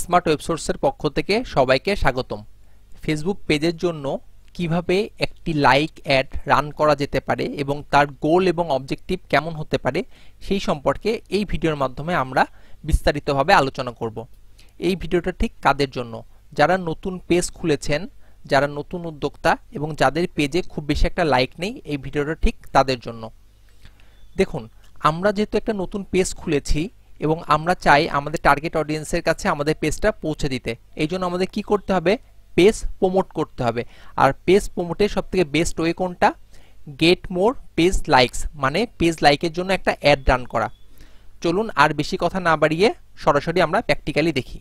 smart ওয়েবসোর্সের পক্ষ থেকে সবাইকে স্বাগতম ফেসবুক পেজের জন্য কিভাবে একটি লাইক অ্যাড রান করা যেতে পারে এবং তার গোল এবং অবজেক্টিভ কেমন হতে পারে সেই সম্পর্কে এই ভিডিওর মাধ্যমে আমরা বিস্তারিতভাবে আলোচনা করব এই ভিডিওটা ঠিক কাদের জন্য যারা নতুন পেজ খুলেছেন যারা নতুন উদ্যোক্তা এবং যাদের পেজে খুব বেশি একটা লাইক নেই এই ভিডিওটা ঠিক তাদের জন্য দেখুন আমরা যেহেতু একটা নতুন পেজ খুলেছি এবং আমরা চাই আমাদের টার্গেট অডিয়েন্সের কাছে আমাদের পেজটা পৌঁছে দিতে এই জন্য আমাদের কি করতে হবে পেজ প্রমোট করতে হবে আর পেজ প্রমোটের সবথেকে বেস্ট ওয়ে কোনটা গেট মোর পেজ লাইকস মানে পেজ লাইকের জন্য একটা অ্যাড রান করা চলুন আর বেশি কথা না বাড়িয়ে সরাসরি আমরা প্র্যাকটিক্যালি দেখি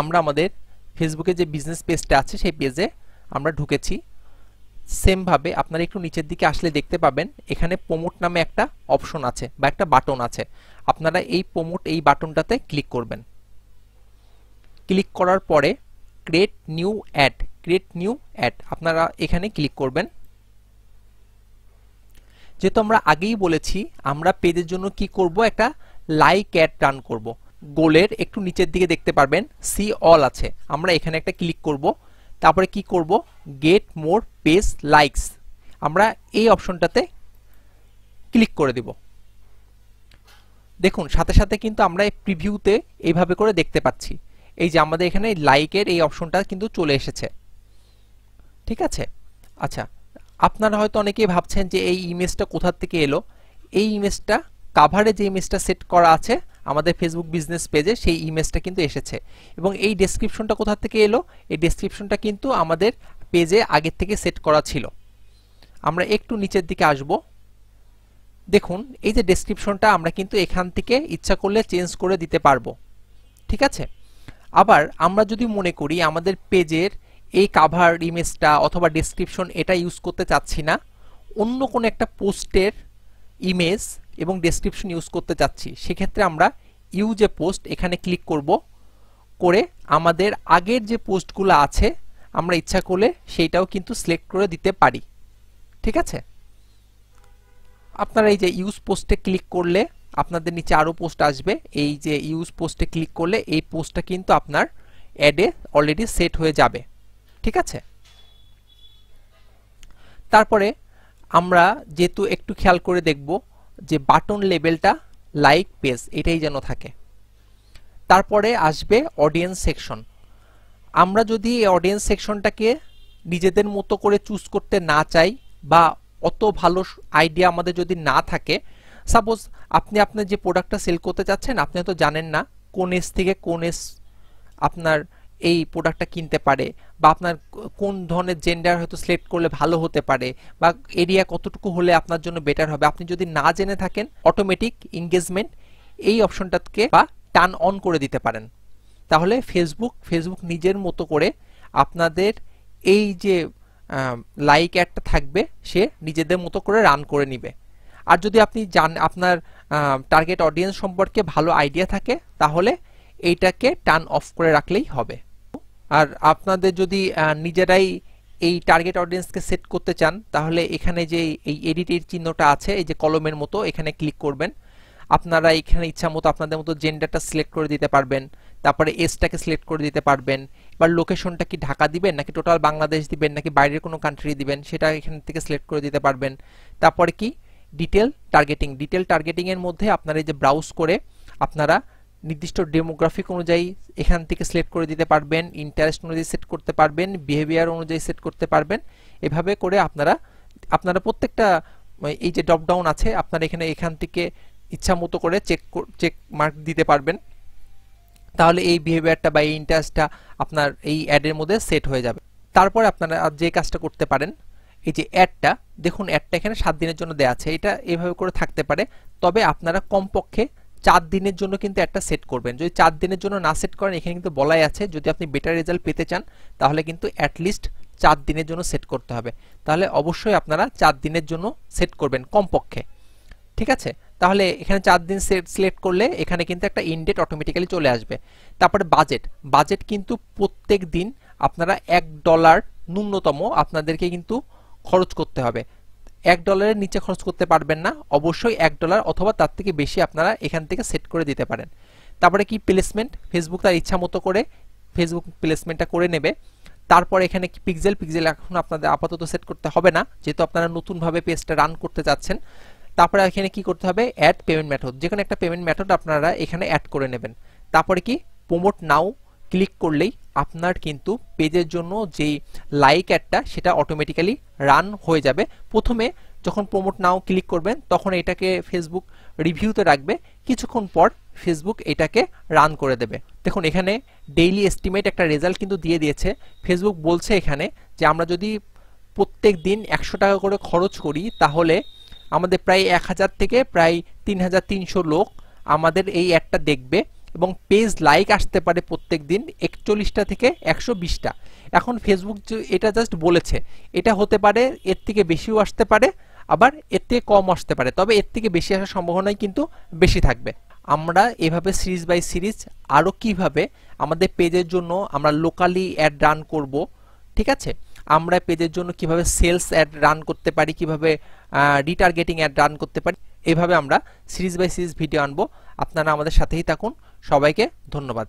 আমরা আমাদের ফেসবুকে যে বিজনেস পেজটা আছে সেই পেজে আমরা ঢুকেছি সেমভাবে আপনারা একটু নিচের দিকে আসলে দেখতে পাবেন এখানে প্রমোট নামে একটা অপশন আছে বা একটা বাটন আছে আপনারা এই প্রমোট এই বাটনটাতে ক্লিক করবেন ক্লিক করার পরে create new ad create new ad আপনারা এখানে ক্লিক করবেন যেহেতু আমরা আগেই বলেছি আমরা পেজের জন্য কি করব একটা লাইক অ্যাড রান করব গোলের একটু নিচের দিকে দেখতে পারবেন সি অল আছে আমরা এখানে একটা ক্লিক করবো তারপরে কি করব গেট মোর পেজ লাইকস আমরা এই অপশনটাতে ক্লিক করে দেব দেখুন সাথে সাথে কিন্তু আমরা প্রিভিউতে এইভাবে করে দেখতে পাচ্ছি এই যে আমাদের এখানে লাইকের এই অপশনটা কিন্তু চলে এসেছে ঠিক আছে আচ্ছা আপনারা হয়তো অনেকেই ভাবছেন যে এই ইমেজটা কোথার থেকে এলো এই ইমেজটা কাভারে যে ইমেজটা সেট করা আছে আমাদের ফেসবুক বিজনেস পেজে সেই ইমেজটা কিন্তু এসেছে এবং এই ডেসক্রিপশনটা কোথা থেকে এলো এই ডেসক্রিপশনটা কিন্তু আমাদের পেজে আগের থেকে সেট করা ছিল আমরা একটু নিচের দিকে আসব দেখুন এই যে ডেসক্রিপশনটা আমরা কিন্তু এখান থেকে ইচ্ছা করলে চেঞ্জ করে দিতে পারবো ঠিক আছে আবার আমরা যদি মনে করি আমাদের পেজের এই কাভার ইমেজটা অথবা ডেসক্রিপশন এটা ইউজ করতে চাচ্ছি না অন্য কোনো একটা পোস্টের ইমেজ এবং ডেসক্রিপশন ইউজ করতে চাচ্ছি সেক্ষেত্রে আমরা ইউজ এ পোস্ট এখানে ক্লিক করব করে আমাদের আগের যে পোস্টগুলো আছে আমরা ইচ্ছা করলে সেইটাও কিন্তু সিলেক্ট করে দিতে পারি ঠিক আছে আপনারা এই যে ইউজ পোস্টে ক্লিক করলে আপনাদের নিচে আরও পোস্ট আসবে এই যে ইউজ পোস্টে ক্লিক করলে এই পোস্টটা কিন্তু আপনার অ্যাডে অলরেডি সেট হয়ে যাবে ঠিক আছে তারপরে আমরা যেহেতু একটু খেয়াল করে দেখব যে বাটন লেভেলটা লাইক পেজ এটাই যেন থাকে তারপরে আসবে অডিয়েন্স সেকশন আমরা যদি এই অডিয়েন্স সেকশনটাকে নিজেদের মতো করে চুজ করতে না চাই বা অত ভালো আইডিয়া আমাদের যদি না থাকে সাপোজ আপনি আপনার যে প্রোডাক্টটা সেল করতে চাচ্ছেন আপনি হয়তো জানেন না কোন এস থেকে কোন এস আপনার এই প্রোডাক্টটা কিনতে পারে বা আপনার কোন ধরনের জেন্ডার হয়তো সিলেক্ট করলে ভালো হতে পারে বা এরিয়া কতটুকু হলে আপনার জন্য বেটার হবে আপনি যদি না জেনে থাকেন অটোমেটিক ইংগেজমেন্ট এই অপশনটাকে বা টার্ন অন করে দিতে পারেন তাহলে ফেসবুক ফেসবুক নিজের মতো করে আপনাদের এই যে লাইক অ্যাডটা থাকবে সে নিজেদের মতো করে রান করে নিবে আর যদি আপনি জান আপনার টার্গেট অডিয়েন্স সম্পর্কে ভালো আইডিয়া থাকে তাহলে এইটাকে টার্ন অফ করে রাখলেই হবে আর আপনাদের যদি নিজেরাই এই টার্গেট অডিয়েন্সকে সেট করতে চান তাহলে এখানে যে এই এডিটের চিহ্নটা আছে এই যে কলমের মতো এখানে ক্লিক করবেন আপনারা এখানে ইচ্ছা মতো আপনাদের মতো জেন্ডারটা সিলেক্ট করে দিতে পারবেন তারপরে এজটাকে সিলেক্ট করে দিতে পারবেন এবার লোকেশনটা কি ঢাকা দিবেন নাকি টোটাল বাংলাদেশ দিবেন নাকি বাইরের কোনো কান্ট্রি দিবেন সেটা এখান থেকে সিলেক্ট করে দিতে পারবেন তারপরে কি ডিটেল টার্গেটিং ডিটেল টার্গেটিংয়ের মধ্যে আপনারা এই যে ব্রাউজ করে আপনারা নির্দিষ্ট ডেমোগ্রাফিক অনুযায়ী এখান থেকে সিলেক্ট করে দিতে পারবেন ইন্টারেস্ট অনুযায়ী সেট করতে পারবেন বিহেভিয়ার অনুযায়ী সেট করতে পারবেন এভাবে করে আপনারা আপনারা প্রত্যেকটা মানে এই যে ডপডাউন আছে আপনারা এখানে এখান থেকে ইচ্ছা মতো করে চেক চেক মার্ক দিতে পারবেন তাহলে এই বিহেভিয়ারটা বা এই ইন্টারেস্টটা আপনার এই অ্যাডের মধ্যে সেট হয়ে যাবে তারপরে আপনারা যে কাজটা করতে পারেন এই যে অ্যাডটা দেখুন অ্যাডটা এখানে সাত দিনের জন্য দেওয়া আছে এটা এভাবে করে থাকতে পারে তবে আপনারা কমপক্ষে চার দিনের জন্য কিন্তু একটা সেট করবেন যদি চার দিনের জন্য না সেট করেন এখানে কিন্তু বলাই আছে যদি আপনি বেটার রেজাল্ট পেতে চান তাহলে কিন্তু অ্যাটলিস্ট চার দিনের জন্য সেট করতে হবে তাহলে অবশ্যই আপনারা চার দিনের জন্য সেট করবেন কমপক্ষে ঠিক আছে তাহলে এখানে চার দিন সেট সিলেক্ট করলে এখানে কিন্তু একটা ইনডেট অটোমেটিক্যালি চলে আসবে তারপরে বাজেট বাজেট কিন্তু প্রত্যেক দিন আপনারা এক ডলার ন্যূনতম আপনাদেরকে কিন্তু খরচ করতে হবে এক ডলারের নিচে খরচ করতে পারবেন না অবশ্যই এক ডলার অথবা তার থেকে বেশি আপনারা এখান থেকে সেট করে দিতে পারেন তারপরে কি প্লেসমেন্ট ফেসবুক তার ইচ্ছা মতো করে ফেসবুক প্লেসমেন্টটা করে নেবে তারপর এখানে কি পিক্সেল পিক্সেল এখন আপনাদের আপাতত সেট করতে হবে না যেহেতু আপনারা নতুনভাবে পেজটা রান করতে চাচ্ছেন তারপরে এখানে কি করতে হবে অ্যাড পেমেন্ট মেথড যে কোনো একটা পেমেন্ট মেথড আপনারা এখানে অ্যাড করে নেবেন তারপরে কি প্রোমোট নাও ক্লিক করলেই আপনার কিন্তু পেজের জন্য যেই লাইক অ্যাডটা সেটা অটোমেটিক্যালি রান হয়ে যাবে প্রথমে যখন প্রমোট নাও ক্লিক করবেন তখন এটাকে ফেসবুক রিভিউতে রাখবে কিছুক্ষণ পর ফেসবুক এটাকে রান করে দেবে দেখুন এখানে ডেইলি এস্টিমেট একটা রেজাল্ট কিন্তু দিয়ে দিয়েছে ফেসবুক বলছে এখানে যে আমরা যদি প্রত্যেক দিন একশো টাকা করে খরচ করি তাহলে আমাদের প্রায় এক হাজার থেকে প্রায় তিন হাজার তিনশো লোক আমাদের এই অ্যাডটা দেখবে এবং পেজ লাইক আসতে পারে প্রত্যেক দিন একচল্লিশটা থেকে একশো বিশটা এখন ফেসবুক এটা জাস্ট বলেছে এটা হতে পারে এর থেকে বেশিও আসতে পারে আবার এর থেকে কম আসতে পারে তবে এর থেকে বেশি আসার সম্ভাবনাই কিন্তু বেশি থাকবে আমরা এভাবে সিরিজ বাই সিরিজ আরও কীভাবে আমাদের পেজের জন্য আমরা লোকালি অ্যাড রান করব ঠিক আছে আমরা পেজের জন্য কিভাবে সেলস অ্যাড রান করতে পারি কিভাবে রিটার্গেটিং অ্যাড রান করতে পারি এভাবে আমরা সিরিজ বাই সিরিজ ভিডিও আনবো আপনারা আমাদের সাথেই থাকুন সবাইকে ধন্যবাদ